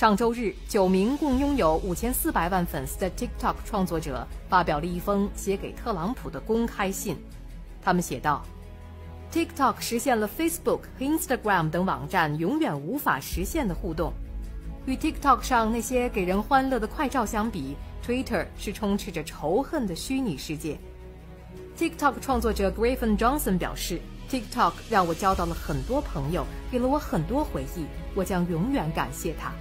上周日，九名共拥有五千四百万粉丝的 TikTok 创作者发表了一封写给特朗普的公开信。他们写道：“TikTok 实现了 Facebook 和 Instagram 等网站永远无法实现的互动。与 TikTok 上那些给人欢乐的快照相比，Twitter 是充斥着仇恨的虚拟世界。” TikTok 创作者 Griffin Johnson 表示：“TikTok 让我交到了很多朋友，给了我很多回忆，我将永远感谢他。”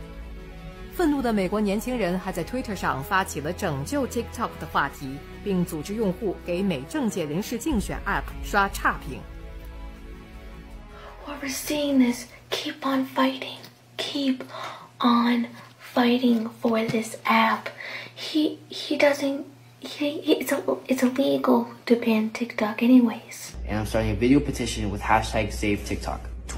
愤怒的美国年轻人还在 Twitter 上发起了拯救 TikTok 的话题，并组织用户给美政界人士竞选 App 刷差评。What we're seeing is keep on fighting, keep on fighting for this app. He he doesn't. He, it's, a, it's illegal to ban TikTok anyways. And I'm starting a video petition with hashtag save TikTok.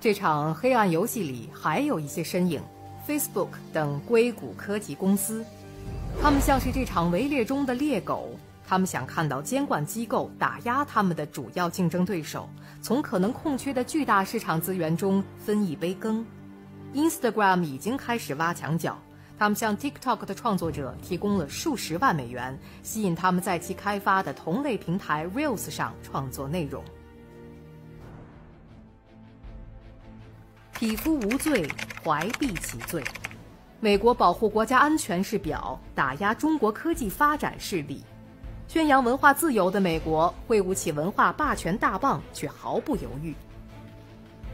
这场黑暗游戏里还有一些身影，Facebook 等硅谷科技公司，他们像是这场围猎中的猎狗，他们想看到监管机构打压他们的主要竞争对手，从可能空缺的巨大市场资源中分一杯羹。Instagram 已经开始挖墙脚，他们向 TikTok 的创作者提供了数十万美元，吸引他们在其开发的同类平台 Reels 上创作内容。匹夫无罪，怀璧其罪。美国保护国家安全是表，打压中国科技发展是里。宣扬文化自由的美国，挥舞起文化霸权大棒，却毫不犹豫。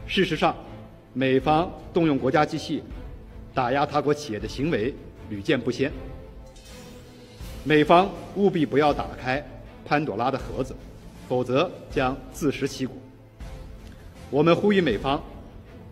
事实上，美方动用国家机器打压他国企业的行为屡见不鲜。美方务必不要打开潘朵拉的盒子，否则将自食其果。我们呼吁美方。